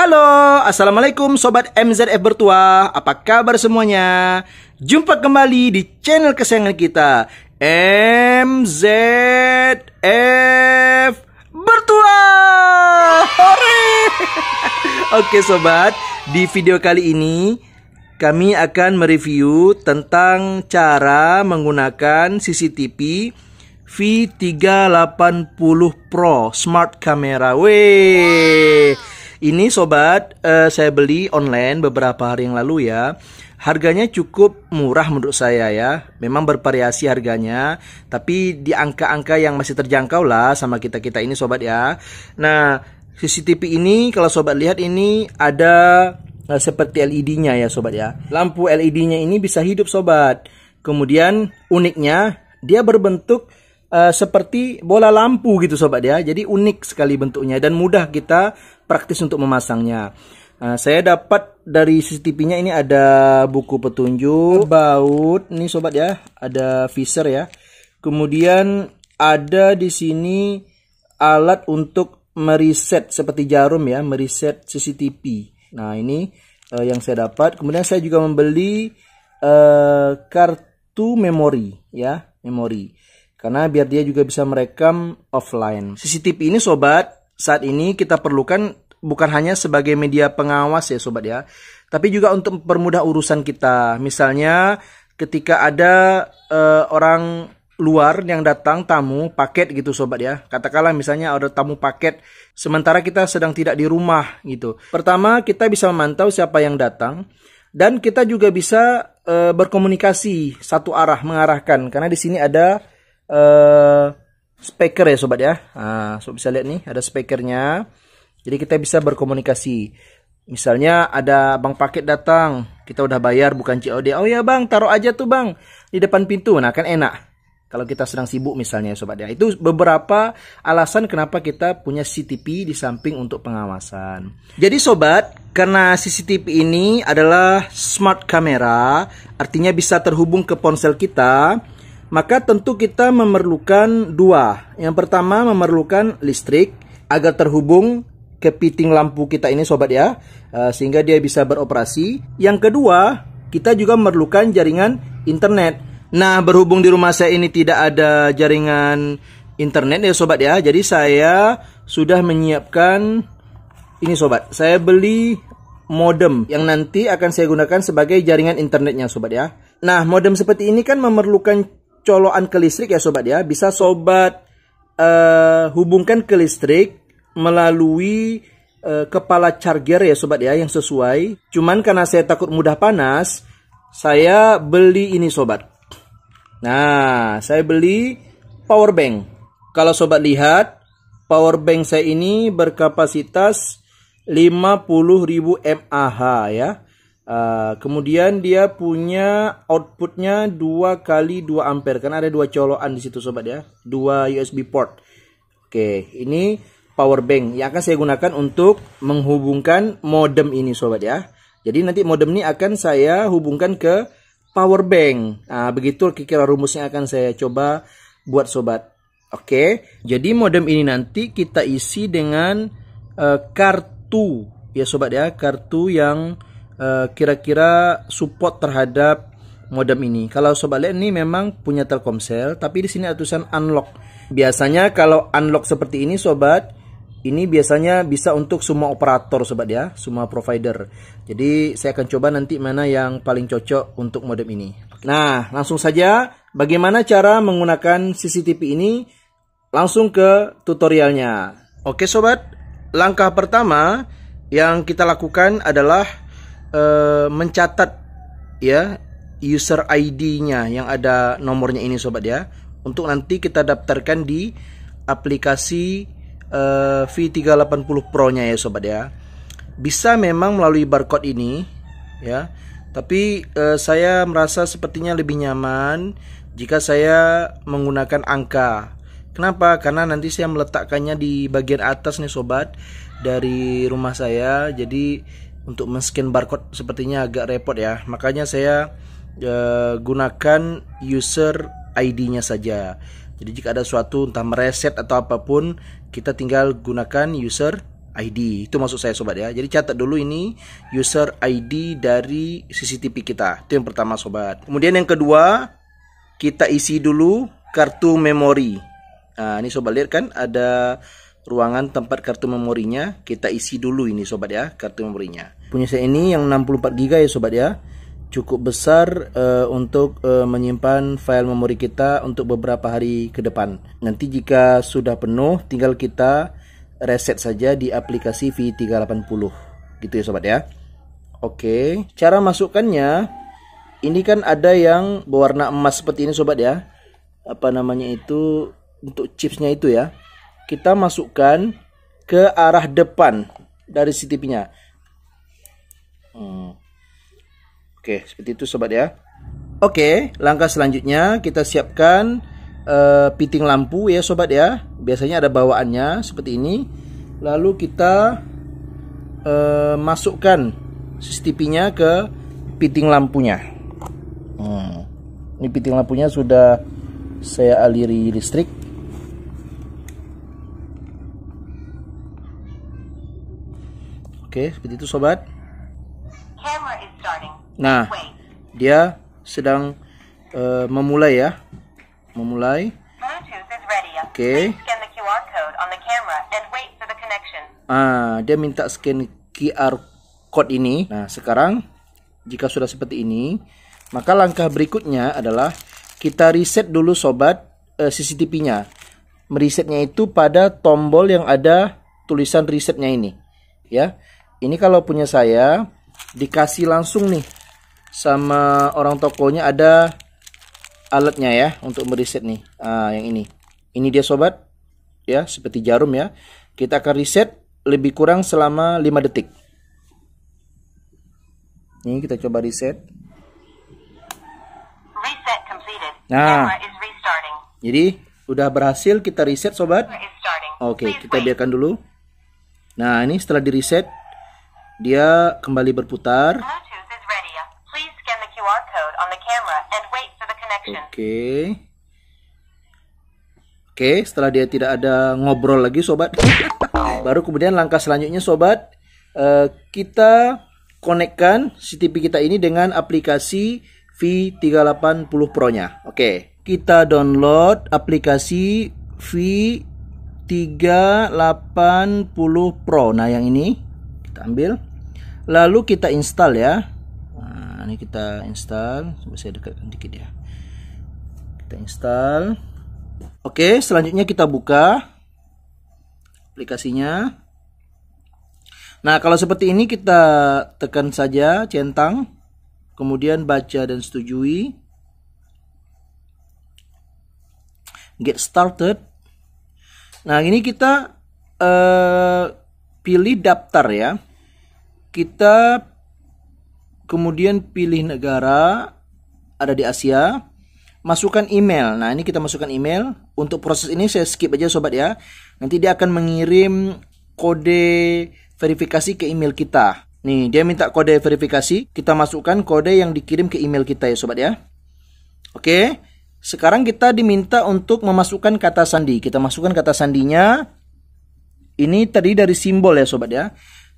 Halo, Assalamualaikum Sobat MZF Bertuah Apa kabar semuanya? Jumpa kembali di channel kesayangan kita MZF Bertuah Hore! Oke Sobat, di video kali ini kami akan mereview tentang cara menggunakan CCTV V380 Pro Smart Camera. Weh, ini sobat, uh, saya beli online beberapa hari yang lalu ya. Harganya cukup murah menurut saya ya. Memang bervariasi harganya, tapi di angka-angka yang masih terjangkau lah sama kita-kita ini sobat ya. Nah, CCTV ini kalau sobat lihat ini ada uh, seperti LED-nya ya sobat ya. Lampu LED-nya ini bisa hidup sobat. Kemudian uniknya dia berbentuk Eh, seperti bola lampu gitu sobat ya. Jadi unik sekali bentuknya dan mudah kita praktis untuk memasangnya. uh, saya dapat dari CCTV-nya ini ada buku petunjuk, baut, ini sobat ya, ada visor ya. Kemudian ada di sini alat untuk mereset seperti jarum ya, mereset CCTV. Nah, ini uh, yang saya dapat. Kemudian saya juga membeli uh, kartu memori ya, memori. Karena biar dia juga bisa merekam offline. CCTV ini sobat, saat ini kita perlukan bukan hanya sebagai media pengawas ya sobat ya, tapi juga untuk mempermudah urusan kita. Misalnya ketika ada uh, orang luar yang datang tamu paket gitu sobat ya. Katakanlah misalnya ada tamu paket sementara kita sedang tidak di rumah gitu. Pertama kita bisa memantau siapa yang datang dan kita juga bisa e, berkomunikasi satu arah mengarahkan karena di sini ada uh, speaker ya sobat ya. Nah, sobat bisa lihat nih ada speakernya. Jadi kita bisa berkomunikasi. Misalnya ada bang paket datang, kita udah bayar bukan COD. Oh ya bang, taruh aja tuh bang di depan pintu. Nah kan enak. Kalau kita sedang sibuk misalnya sobat ya. Itu beberapa alasan kenapa kita punya CCTV di samping untuk pengawasan. Jadi sobat, karena CCTV ini adalah smart camera, artinya bisa terhubung ke ponsel kita maka tentu kita memerlukan dua. Yang pertama memerlukan listrik agar terhubung ke piting lampu kita ini sobat ya, eh, sehingga dia bisa beroperasi. Yang kedua, kita juga memerlukan jaringan internet. Nah, berhubung di rumah saya ini tidak ada jaringan internet ya sobat ya. Jadi saya sudah menyiapkan ini sobat, saya beli modem yang nanti akan saya gunakan sebagai jaringan internetnya sobat ya. Nah, modem seperti ini kan memerlukan colokan ke listrik ya sobat ya bisa sobat uh, hubungkan ke listrik melalui uh, kepala charger ya sobat ya yang sesuai. Cuman karena saya takut mudah panas, saya beli ini sobat. Nah, saya beli power bank. Kalau sobat lihat, power bank saya ini berkapasitas 50.000 mAh ya. Eh, kemudian dia punya outputnya 2 kali 2 ampere karena ada dua colokan di situ sobat ya, dua USB port. Oke, ini power bank yang akan saya gunakan untuk menghubungkan modem ini sobat ya. Jadi nanti modem ini akan saya hubungkan ke power bank. Nah, begitu kira-kira rumusnya akan saya coba buat sobat. Oke, jadi modem ini nanti kita isi dengan uh, kartu ya sobat ya, kartu yang Eh, kira-kira support terhadap modem ini. Kalau sobat lihat ini memang punya Telkomsel, tapi di sini atusan unlock. Biasanya kalau unlock seperti ini sobat, ini biasanya bisa untuk semua operator sobat ya, semua provider. Jadi saya akan coba nanti mana yang paling cocok untuk modem ini. Nah, langsung saja bagaimana cara menggunakan CCTV ini? Langsung ke tutorialnya. Oke sobat, langkah pertama yang kita lakukan adalah Eh, mencatat ya user ID-nya yang ada nomornya ini sobat ya untuk nanti kita daftarkan di aplikasi eh, uh, V380 Pro-nya ya sobat ya. Bisa memang melalui barcode ini ya. Tapi uh, saya merasa sepertinya lebih nyaman jika saya menggunakan angka. Kenapa? Karena nanti saya meletakkannya di bagian atas nih sobat dari rumah saya. Jadi untuk men-scan barcode sepertinya agak repot ya. Makanya saya uh, gunakan user ID-nya saja. Jadi jika ada suatu entah mereset atau apapun, kita tinggal gunakan user ID. Itu maksud saya sobat ya. Jadi catat dulu ini user ID dari CCTV kita. Itu yang pertama sobat. Kemudian yang kedua, kita isi dulu kartu memori. Nah, ini sobat lihat kan ada ruangan tempat kartu memorinya kita isi dulu ini sobat ya kartu memorinya punya saya ini yang 64 GB ya sobat ya cukup besar uh, untuk uh, menyimpan file memori kita untuk beberapa hari ke depan nanti jika sudah penuh tinggal kita reset saja di aplikasi V380 gitu ya sobat ya Oke, cara masukkannya ini kan ada yang berwarna emas seperti ini sobat ya. Apa namanya itu untuk chipsnya itu ya kita masukkan ke arah depan dari CTP-nya. Hmm. Oke, seperti itu sobat ya. Oke, langkah selanjutnya kita siapkan uh, piting lampu ya sobat ya. Biasanya ada bawaannya seperti ini. Lalu kita uh, masukkan ctp nya ke piting lampunya. Hmm. Ini piting lampunya sudah saya aliri listrik. Oke, seperti itu sobat. Nah, dia sedang uh, memulai ya. Memulai. Oke. Okay. Ah, dia minta scan QR code ini. Nah, sekarang jika sudah seperti ini, maka langkah berikutnya adalah kita reset dulu sobat uh, eh, CCTV-nya. Meresetnya itu pada tombol yang ada tulisan resetnya ini. Ya ini kalau punya saya dikasih langsung nih sama orang tokonya ada alatnya ya untuk meriset nih ah, yang ini ini dia sobat ya seperti jarum ya kita akan reset lebih kurang selama 5 detik ini kita coba riset nah jadi udah berhasil kita reset sobat oke okay, kita biarkan dulu nah ini setelah di reset dia kembali berputar. Oke. Oke, setelah dia tidak ada ngobrol lagi sobat. Baru kemudian langkah selanjutnya sobat, eh, kita konekkan ctp kita ini dengan aplikasi V380 Pro-nya. Oke, kita download aplikasi V380 Pro. Nah, yang ini kita ambil lalu kita install ya nah, ini kita install coba saya dekatkan dikit ya kita install oke selanjutnya kita buka aplikasinya nah kalau seperti ini kita tekan saja centang kemudian baca dan setujui get started nah ini kita uh, pilih daftar ya kita kemudian pilih negara ada di Asia masukkan email. Nah, ini kita masukkan email. Untuk proses ini saya skip aja sobat ya. Nanti dia akan mengirim kode verifikasi ke email kita. Nih, dia minta kode verifikasi. Kita masukkan kode yang dikirim ke email kita ya sobat ya. Oke. Sekarang kita diminta untuk memasukkan kata sandi. Kita masukkan kata sandinya. Ini tadi dari simbol ya sobat ya.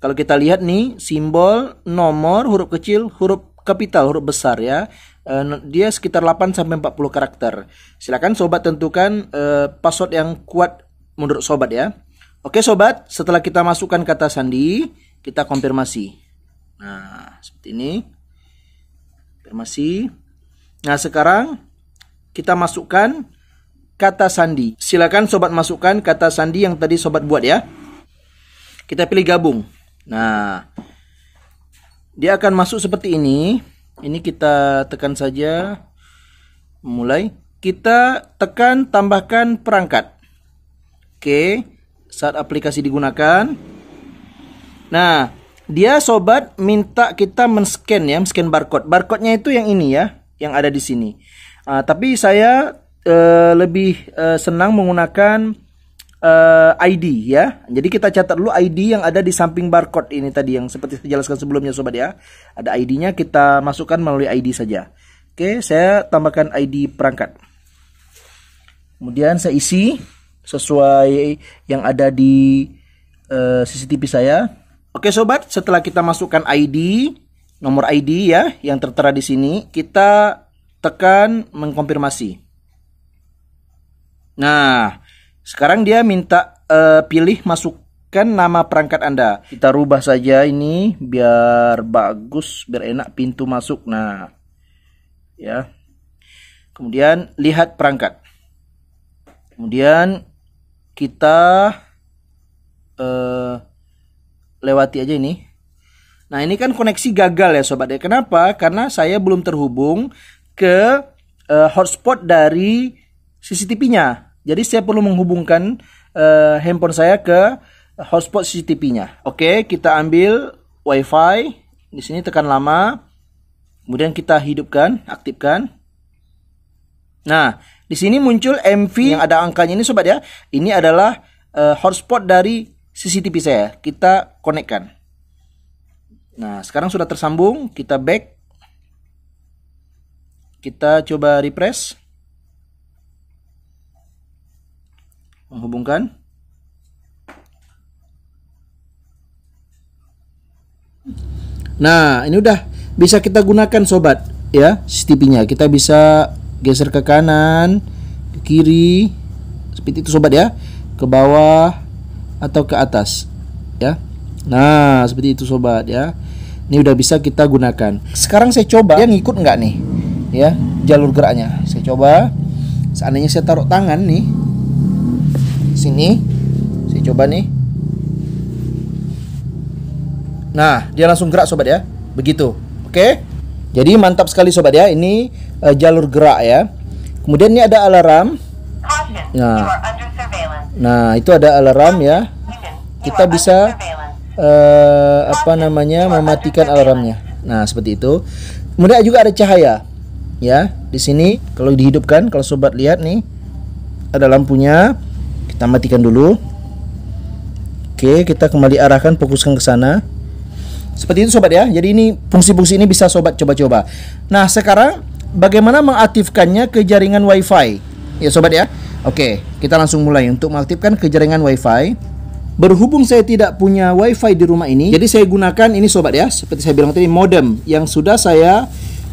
Kalau kita lihat nih simbol nomor huruf kecil huruf kapital huruf besar ya eh, dia sekitar 8 sampai 40 karakter. Silakan sobat tentukan eh, password yang kuat menurut sobat ya. Oke sobat, setelah kita masukkan kata sandi, kita konfirmasi. Nah, seperti ini. Konfirmasi. Nah, sekarang kita masukkan kata sandi. Silakan sobat masukkan kata sandi yang tadi sobat buat ya. Kita pilih gabung. Nah, dia akan masuk seperti ini. Ini kita tekan saja. Mulai. Kita tekan tambahkan perangkat. Oke, saat aplikasi digunakan. Nah, dia sobat minta kita men-scan ya, men-scan barcode. Barcode-nya itu yang ini ya, yang ada di sini. Uh, tapi saya uh, lebih uh, senang menggunakan uh, eh, ID ya. Jadi kita catat dulu ID yang ada di samping barcode ini tadi yang seperti saya jelaskan sebelumnya sobat ya. Ada ID-nya kita masukkan melalui ID saja. Oke, saya tambahkan ID perangkat. Kemudian saya isi sesuai yang ada di uh, eh, CCTV saya. Oke sobat, setelah kita masukkan ID, nomor ID ya yang tertera di sini, kita tekan mengkonfirmasi. Nah, sekarang dia minta uh, pilih masukkan nama perangkat Anda. Kita rubah saja ini biar bagus, biar enak pintu masuk. Nah, ya. Kemudian lihat perangkat. Kemudian kita uh, lewati aja ini. Nah, ini kan koneksi gagal ya, sobat. Kenapa? Karena saya belum terhubung ke uh, hotspot dari CCTV-nya. Jadi saya perlu menghubungkan uh, handphone saya ke hotspot CCTV-nya. Oke, kita ambil WiFi. Di sini tekan lama. Kemudian kita hidupkan, aktifkan. Nah, di sini muncul MV ya. yang ada angkanya ini sobat ya. Ini adalah uh, hotspot dari CCTV saya. Kita konekkan. Nah, sekarang sudah tersambung. Kita back. Kita coba refresh. menghubungkan Nah, ini udah bisa kita gunakan sobat ya CCTV-nya. Kita bisa geser ke kanan, ke kiri, seperti itu sobat ya, ke bawah atau ke atas ya. Nah, seperti itu sobat ya. Ini udah bisa kita gunakan. Sekarang saya coba dia ngikut nggak nih ya jalur geraknya. Saya coba seandainya saya taruh tangan nih sini. Saya coba nih. Nah, dia langsung gerak sobat ya. Begitu. Oke. Jadi mantap sekali sobat ya. Ini uh, jalur gerak ya. Kemudian ini ada alarm. Nah. Nah, itu ada alarm ya. Kita bisa uh, apa namanya? mematikan alarmnya. Nah, seperti itu. Kemudian juga ada cahaya. Ya, di sini kalau dihidupkan kalau sobat lihat nih ada lampunya kita matikan dulu oke kita kembali arahkan fokuskan ke sana seperti itu sobat ya jadi ini fungsi-fungsi ini bisa sobat coba-coba nah sekarang bagaimana mengaktifkannya ke jaringan wifi ya sobat ya oke kita langsung mulai untuk mengaktifkan ke jaringan wifi Berhubung saya tidak punya wifi di rumah ini, jadi saya gunakan ini sobat ya, seperti saya bilang tadi modem yang sudah saya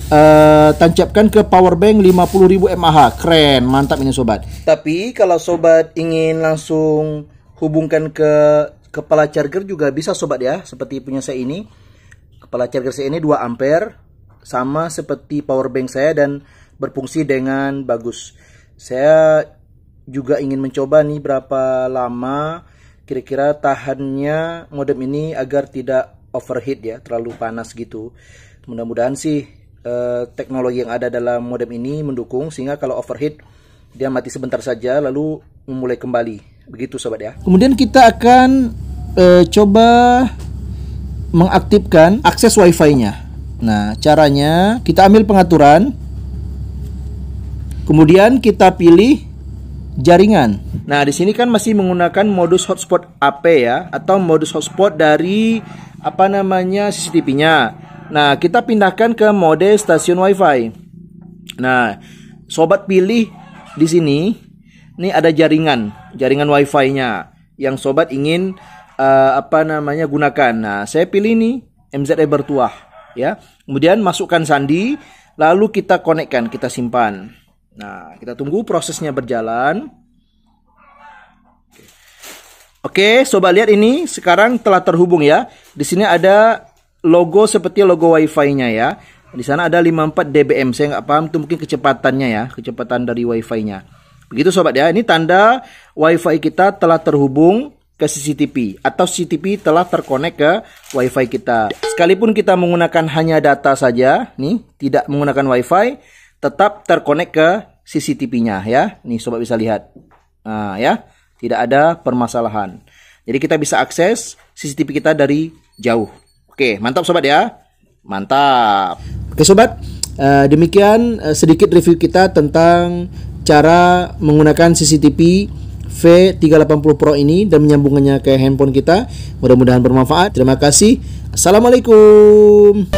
Eh, tancapkan ke power bank 50.000 mAh. Keren, mantap ini sobat. Tapi kalau sobat ingin langsung hubungkan ke kepala charger juga bisa sobat ya, seperti punya saya ini. Kepala charger saya ini 2 ampere sama seperti power bank saya dan berfungsi dengan bagus. Saya juga ingin mencoba nih berapa lama kira-kira tahannya modem ini agar tidak overheat ya, terlalu panas gitu. Mudah-mudahan sih Eh, teknologi yang ada dalam modem ini mendukung sehingga kalau overheat dia mati sebentar saja lalu memulai kembali. Begitu sobat ya. Kemudian kita akan eh, coba mengaktifkan akses wifi-nya. Nah, caranya kita ambil pengaturan. Kemudian kita pilih jaringan. Nah, di sini kan masih menggunakan modus hotspot AP ya atau modus hotspot dari apa namanya CCTV-nya. Nah, kita pindahkan ke mode stasiun WiFi. Nah, sobat pilih di sini, ini ada jaringan, jaringan WiFi-nya yang sobat ingin uh, apa namanya gunakan. Nah, saya pilih ini MZ Ebertuah, ya. Kemudian masukkan sandi, lalu kita konekkan, kita simpan. Nah, kita tunggu prosesnya berjalan. Oke, sobat lihat ini sekarang telah terhubung ya. Di sini ada logo seperti logo WiFi-nya ya. Di sana ada 54 dBm. Saya nggak paham itu mungkin kecepatannya ya, kecepatan dari WiFi-nya. Begitu sobat ya. Ini tanda WiFi kita telah terhubung ke CCTV atau CCTV telah terkonek ke WiFi kita. Sekalipun kita menggunakan hanya data saja, nih, tidak menggunakan WiFi, tetap terkonek ke CCTV-nya ya. Nih sobat bisa lihat. Nah, ya, tidak ada permasalahan. Jadi kita bisa akses CCTV kita dari jauh. Oke, mantap sobat ya. Mantap. Oke sobat, eh, demikian eh, sedikit review kita tentang cara menggunakan CCTV V380 Pro ini dan menyambungkannya ke handphone kita. Mudah-mudahan bermanfaat. Terima kasih. Assalamualaikum.